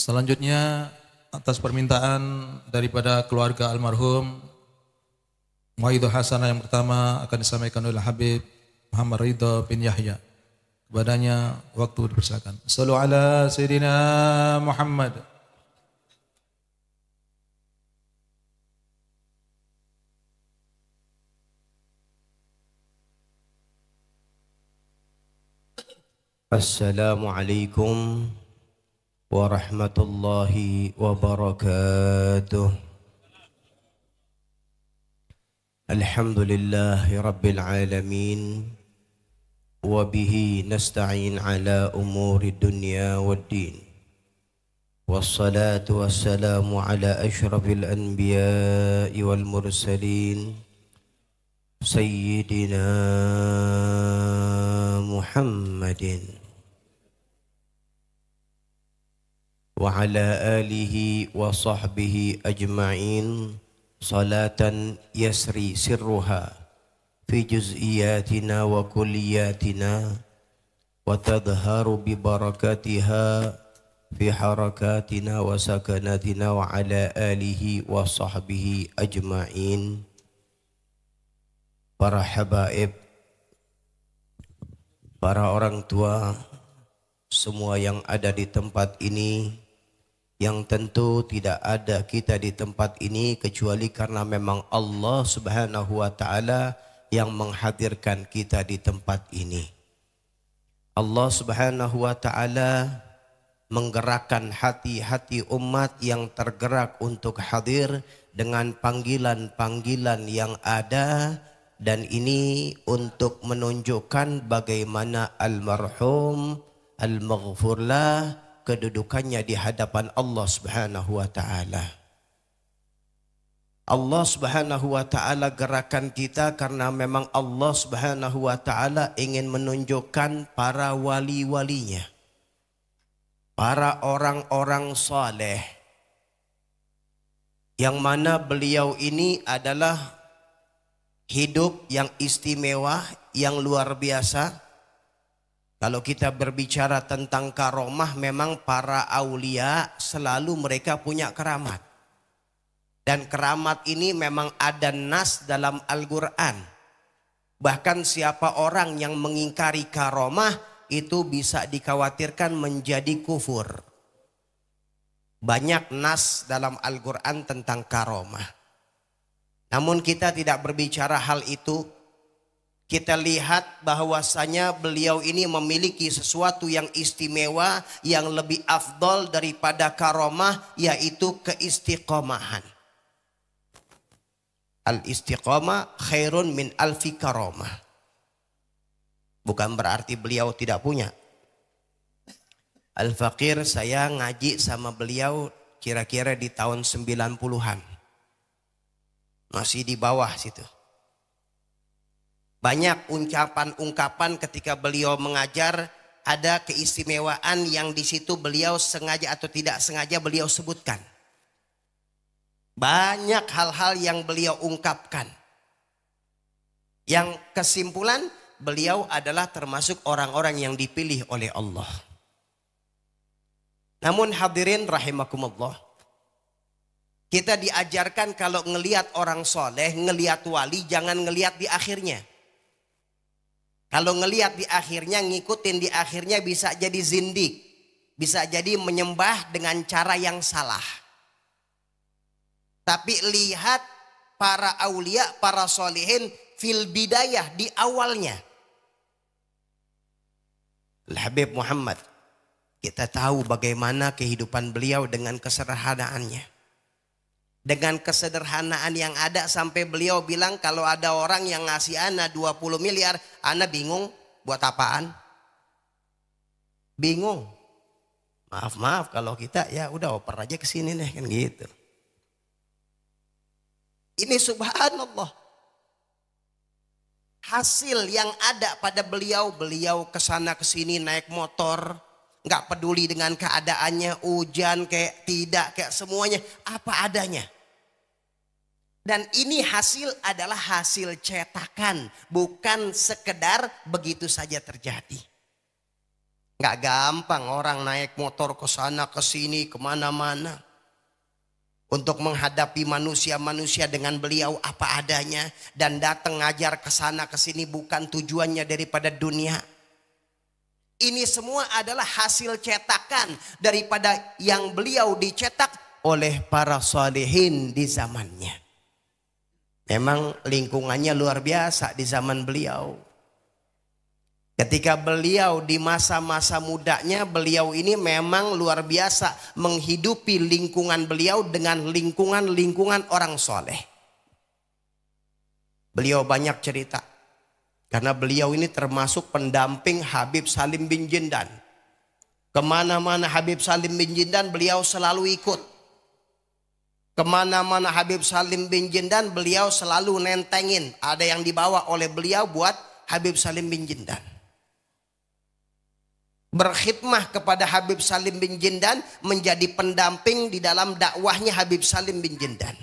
Selanjutnya atas permintaan daripada keluarga almarhum Waidu Hasanah yang pertama akan disampaikan oleh Habib Muhammad Ridha bin Yahya. Kepadanya waktu dipersilakan. Sallu ala Sayyidina Muhammad. Assalamualaikum ورحمة الله وبركاته الحمد لله رب العالمين وبه نستعين على أمور الدنيا والدين والصلاة والسلام على أشرف الأنبياء والمرسلين سيدنا محمد وعلى آله وصحبه أجمعين صلاة يسري سرها في جزئياتنا وكلياتنا وتظهر ببركاتها في حركاتنا وسكناتنا وعلى آله وصحبه أجمعين para habaib para orang tua semua yang ada di tempat ini yang tentu tidak ada kita di tempat ini kecuali karena memang Allah Subhanahu wa taala yang menghadirkan kita di tempat ini. Allah Subhanahu wa taala menggerakkan hati-hati umat yang tergerak untuk hadir dengan panggilan-panggilan yang ada dan ini untuk menunjukkan bagaimana almarhum al kedudukannya di hadapan Allah Subhanahu wa taala. Allah Subhanahu wa taala gerakan kita karena memang Allah Subhanahu wa taala ingin menunjukkan para wali-walinya. Para orang-orang saleh yang mana beliau ini adalah hidup yang istimewa, yang luar biasa kalau kita berbicara tentang karomah memang para aulia selalu mereka punya keramat. Dan keramat ini memang ada nas dalam Al-Quran. Bahkan siapa orang yang mengingkari karomah itu bisa dikhawatirkan menjadi kufur. Banyak nas dalam Al-Quran tentang karomah. Namun kita tidak berbicara hal itu kita lihat bahwasanya beliau ini memiliki sesuatu yang istimewa yang lebih afdol daripada karomah yaitu keistiqomahan. Al istiqomah khairun min alfi karomah. Bukan berarti beliau tidak punya. Al Fakir saya ngaji sama beliau kira-kira di tahun 90-an. Masih di bawah situ banyak ungkapan-ungkapan ketika beliau mengajar ada keistimewaan yang di situ beliau sengaja atau tidak sengaja beliau sebutkan. Banyak hal-hal yang beliau ungkapkan. Yang kesimpulan beliau adalah termasuk orang-orang yang dipilih oleh Allah. Namun hadirin rahimakumullah. Kita diajarkan kalau ngelihat orang soleh, ngelihat wali, jangan ngelihat di akhirnya. Kalau ngelihat di akhirnya ngikutin di akhirnya bisa jadi zindik. Bisa jadi menyembah dengan cara yang salah. Tapi lihat para aulia, para solihin fil bidayah di awalnya. Habib Muhammad kita tahu bagaimana kehidupan beliau dengan keserahadaannya dengan kesederhanaan yang ada sampai beliau bilang kalau ada orang yang ngasih ana 20 miliar, ana bingung buat apaan? Bingung. Maaf maaf kalau kita ya udah oper aja ke sini deh kan gitu. Ini subhanallah. Hasil yang ada pada beliau, beliau kesana kesini naik motor, nggak peduli dengan keadaannya, hujan kayak tidak kayak semuanya, apa adanya. Dan ini hasil adalah hasil cetakan, bukan sekedar begitu saja terjadi. Gak gampang orang naik motor ke sana, ke sini, kemana-mana. Untuk menghadapi manusia-manusia dengan beliau apa adanya. Dan datang ngajar ke sana ke sini bukan tujuannya daripada dunia. Ini semua adalah hasil cetakan daripada yang beliau dicetak oleh para solehin di zamannya. Memang lingkungannya luar biasa di zaman beliau. Ketika beliau di masa-masa mudanya, beliau ini memang luar biasa menghidupi lingkungan beliau dengan lingkungan-lingkungan orang soleh. Beliau banyak cerita karena beliau ini termasuk pendamping Habib Salim bin Jindan. Kemana-mana Habib Salim bin Jindan, beliau selalu ikut. Kemana-mana Habib Salim bin Jindan beliau selalu nentengin. Ada yang dibawa oleh beliau buat Habib Salim bin Jindan. Berkhidmah kepada Habib Salim bin Jindan menjadi pendamping di dalam dakwahnya Habib Salim bin Jindan.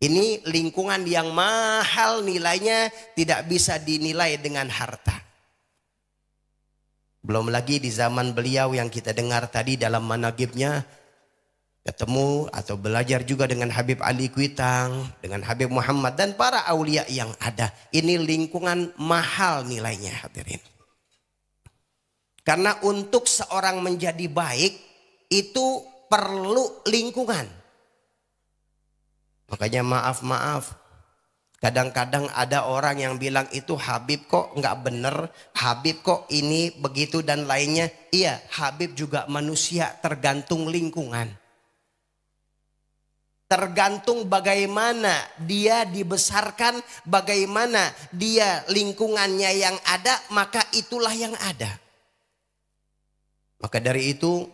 Ini lingkungan yang mahal nilainya tidak bisa dinilai dengan harta. Belum lagi di zaman beliau yang kita dengar tadi dalam managibnya ketemu atau belajar juga dengan Habib Ali Kuitang, dengan Habib Muhammad dan para aulia yang ada. Ini lingkungan mahal nilainya hadirin. Karena untuk seorang menjadi baik itu perlu lingkungan. Makanya maaf-maaf. Kadang-kadang ada orang yang bilang itu Habib kok nggak bener, Habib kok ini begitu dan lainnya. Iya, Habib juga manusia tergantung lingkungan. Tergantung bagaimana dia dibesarkan, bagaimana dia lingkungannya yang ada, maka itulah yang ada. Maka dari itu,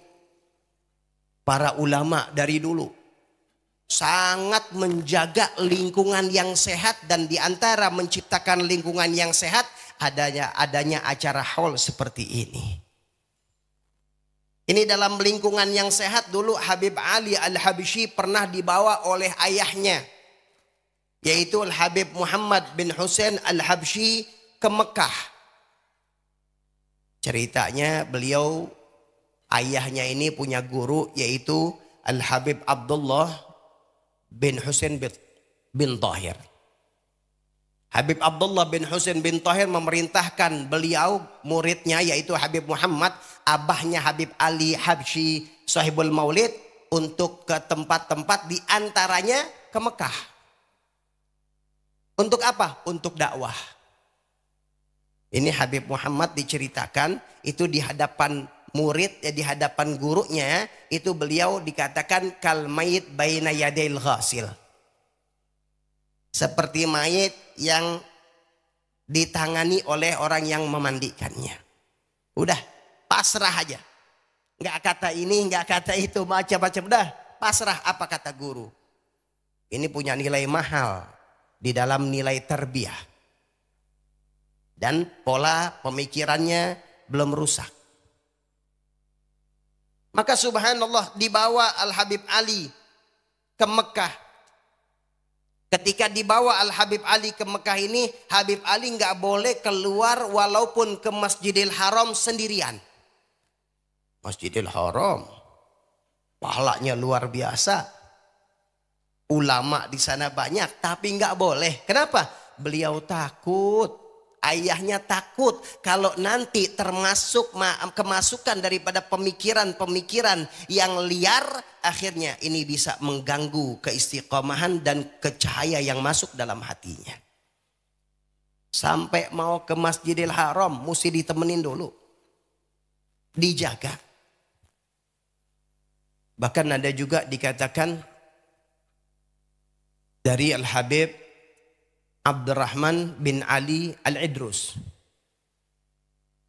para ulama dari dulu sangat menjaga lingkungan yang sehat dan diantara menciptakan lingkungan yang sehat adanya adanya acara haul seperti ini. Ini dalam lingkungan yang sehat dulu Habib Ali Al-Habishi pernah dibawa oleh ayahnya yaitu Al-Habib Muhammad bin Hussein Al-Habshi ke Mekah. Ceritanya beliau ayahnya ini punya guru yaitu Al-Habib Abdullah bin Hussein bin Tahir. Habib Abdullah bin Husin bin Tohir memerintahkan beliau muridnya yaitu Habib Muhammad, abahnya Habib Ali Habsyi Sahibul Maulid untuk ke tempat-tempat diantaranya ke Mekah. Untuk apa? Untuk dakwah. Ini Habib Muhammad diceritakan itu di hadapan murid ya di hadapan gurunya itu beliau dikatakan kalmayit baina yadil ghasil seperti mayit yang ditangani oleh orang yang memandikannya. Udah, pasrah aja. Nggak kata ini, nggak kata itu, macam-macam. Udah, pasrah apa kata guru. Ini punya nilai mahal di dalam nilai terbiah. Dan pola pemikirannya belum rusak. Maka subhanallah dibawa Al-Habib Ali ke Mekah Ketika dibawa Al-Habib Ali ke Mekah ini, Habib Ali nggak boleh keluar walaupun ke Masjidil Haram sendirian. Masjidil Haram, pahalanya luar biasa. Ulama di sana banyak, tapi nggak boleh. Kenapa? Beliau takut Ayahnya takut kalau nanti termasuk kemasukan daripada pemikiran-pemikiran yang liar akhirnya ini bisa mengganggu keistiqomahan dan kecahaya yang masuk dalam hatinya. Sampai mau ke Masjidil Haram mesti ditemenin dulu. Dijaga. Bahkan ada juga dikatakan dari Al-Habib Abdurrahman bin Ali Al-Idrus.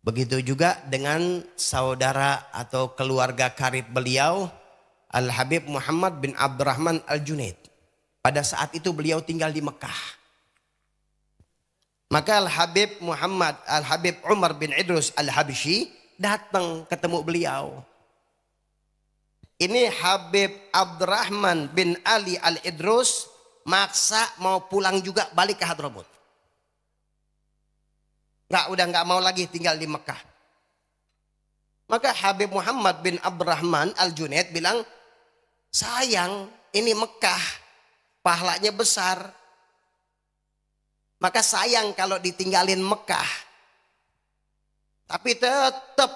Begitu juga dengan saudara atau keluarga karib beliau Al-Habib Muhammad bin Abdurrahman Al-Junaid. Pada saat itu beliau tinggal di Mekah. Maka Al-Habib Muhammad, Al-Habib Umar bin Idrus al habishi datang ketemu beliau. Ini Habib Abdurrahman bin Ali Al-Idrus maksa mau pulang juga balik ke Hadramut. Nggak udah nggak mau lagi tinggal di Mekah. Maka Habib Muhammad bin Abdurrahman Al-Junaid bilang, sayang ini Mekah, pahalanya besar. Maka sayang kalau ditinggalin Mekah. Tapi tetap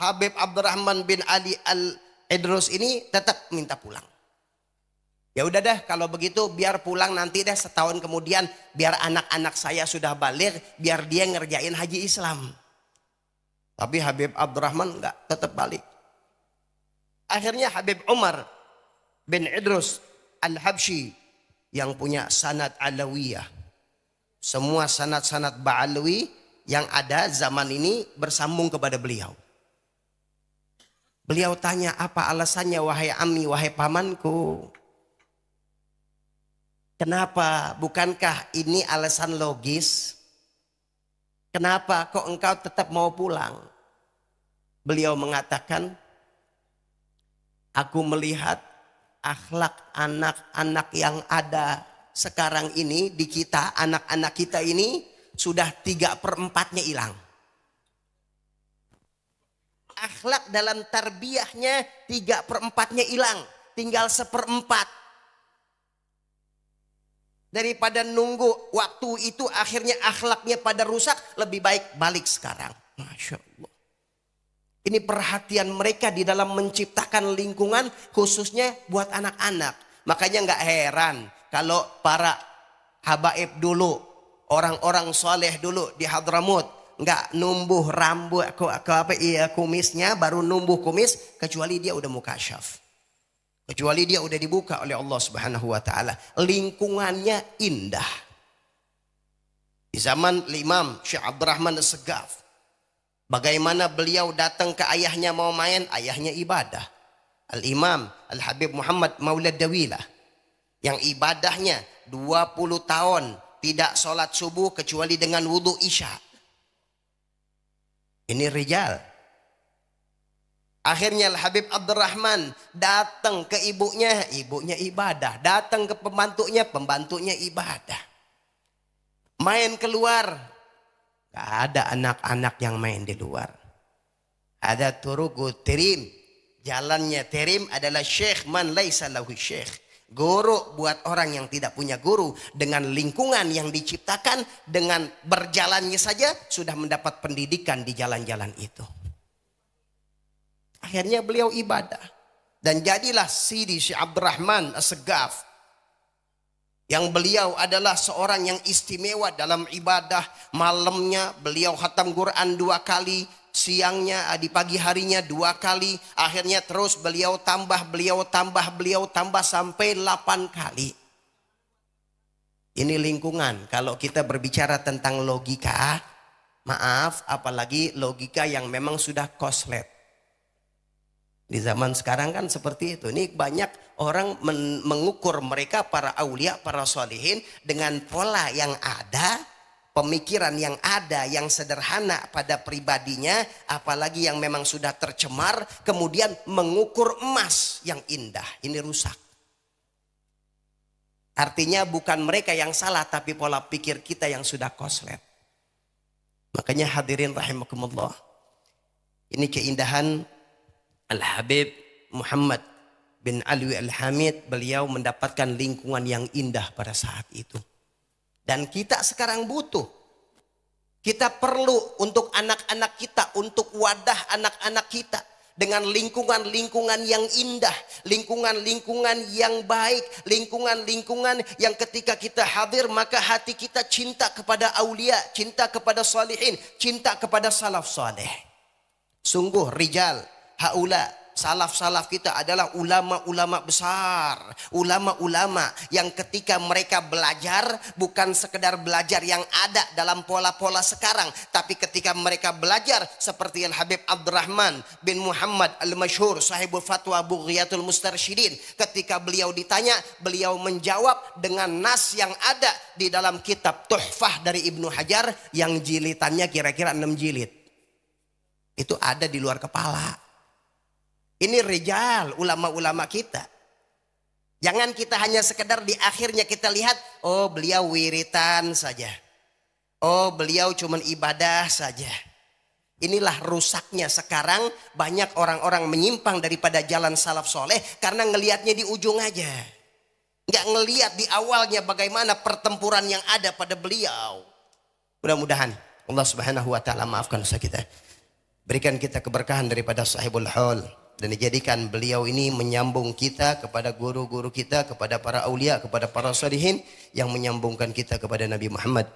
Habib Abdurrahman bin Ali Al-Idrus ini tetap minta pulang. Ya udah deh kalau begitu biar pulang nanti deh setahun kemudian biar anak-anak saya sudah balik biar dia ngerjain haji Islam. Tapi Habib Abdurrahman nggak tetap balik. Akhirnya Habib Umar bin Idrus al Habshi yang punya sanad alawiyah. Semua sanad-sanad Ba'alwi yang ada zaman ini bersambung kepada beliau. Beliau tanya apa alasannya wahai ami, wahai pamanku. Kenapa? Bukankah ini alasan logis? Kenapa kok engkau tetap mau pulang? Beliau mengatakan, aku melihat akhlak anak-anak yang ada sekarang ini di kita, anak-anak kita ini sudah tiga perempatnya hilang. Akhlak dalam tarbiyahnya tiga perempatnya hilang, tinggal seperempat Daripada nunggu waktu itu akhirnya akhlaknya pada rusak, lebih baik balik sekarang. Masya Allah. Ini perhatian mereka di dalam menciptakan lingkungan khususnya buat anak-anak. Makanya nggak heran kalau para habaib dulu, orang-orang soleh dulu di Hadramut, nggak numbuh rambut ke, ke apa iya kumisnya baru numbuh kumis kecuali dia udah mukasyaf. Kecuali dia udah dibuka oleh Allah Subhanahu wa taala. Lingkungannya indah. Di zaman Imam Syekh Abdurrahman Segaf. Bagaimana beliau datang ke ayahnya mau main, ayahnya ibadah. Al-Imam Al-Habib Muhammad Maulid Dawila yang ibadahnya 20 tahun tidak sholat subuh kecuali dengan wudhu isya. Ini rijal. Akhirnya Habib Abdurrahman datang ke ibunya, ibunya ibadah. Datang ke pembantunya, pembantunya ibadah. Main keluar, gak ada anak-anak yang main di luar. Ada turugu terim, jalannya terim adalah syekh man laisa lahu syekh. Guru buat orang yang tidak punya guru dengan lingkungan yang diciptakan dengan berjalannya saja sudah mendapat pendidikan di jalan-jalan itu. Akhirnya beliau ibadah. Dan jadilah Sidi Syekh Abdurrahman As-Segaf. Yang beliau adalah seorang yang istimewa dalam ibadah. Malamnya beliau khatam Quran dua kali. Siangnya ah, di pagi harinya dua kali. Akhirnya terus beliau tambah, beliau tambah, beliau tambah sampai delapan kali. Ini lingkungan. Kalau kita berbicara tentang logika, maaf apalagi logika yang memang sudah koslet. Di zaman sekarang kan seperti itu. Ini banyak orang mengukur mereka para aulia, para solehin dengan pola yang ada, pemikiran yang ada, yang sederhana pada pribadinya, apalagi yang memang sudah tercemar, kemudian mengukur emas yang indah. Ini rusak. Artinya bukan mereka yang salah, tapi pola pikir kita yang sudah koslet. Makanya hadirin rahimakumullah. Ini keindahan Al-Habib Muhammad bin Ali Al-Hamid beliau mendapatkan lingkungan yang indah pada saat itu. Dan kita sekarang butuh. Kita perlu untuk anak-anak kita, untuk wadah anak-anak kita dengan lingkungan-lingkungan yang indah, lingkungan-lingkungan yang baik, lingkungan-lingkungan yang ketika kita hadir maka hati kita cinta kepada aulia, cinta kepada salihin, cinta kepada salaf saleh. Sungguh rijal haula salaf-salaf kita adalah ulama-ulama besar, ulama-ulama yang ketika mereka belajar bukan sekedar belajar yang ada dalam pola-pola sekarang, tapi ketika mereka belajar seperti yang Habib Abdurrahman bin Muhammad Al Mashhur sahibul fatwa Bughyatul Mustarsyidin, ketika beliau ditanya, beliau menjawab dengan nas yang ada di dalam kitab Tuhfah dari Ibnu Hajar yang jilidannya kira-kira 6 jilid. Itu ada di luar kepala ini rejal ulama-ulama kita. Jangan kita hanya sekedar di akhirnya kita lihat, oh beliau wiritan saja. Oh beliau cuma ibadah saja. Inilah rusaknya sekarang banyak orang-orang menyimpang daripada jalan salaf soleh karena ngelihatnya di ujung aja. Nggak ngelihat di awalnya bagaimana pertempuran yang ada pada beliau. Mudah-mudahan Allah subhanahu wa ta'ala maafkan dosa kita. Berikan kita keberkahan daripada sahibul haul. dan dijadikan beliau ini menyambung kita kepada guru-guru kita, kepada para aulia, kepada para salihin yang menyambungkan kita kepada Nabi Muhammad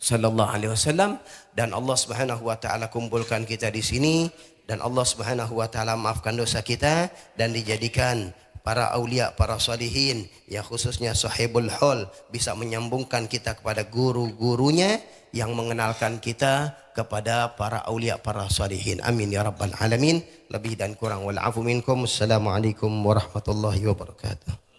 sallallahu alaihi wasallam dan Allah Subhanahu wa taala kumpulkan kita di sini dan Allah Subhanahu wa taala maafkan dosa kita dan dijadikan para aulia, para salihin, ya khususnya sahibul hol, bisa menyambungkan kita kepada guru-gurunya yang mengenalkan kita kepada para aulia, para salihin. Amin ya rabbal alamin. Lebih dan kurang. Wal'afu minkum. Assalamualaikum warahmatullahi wabarakatuh.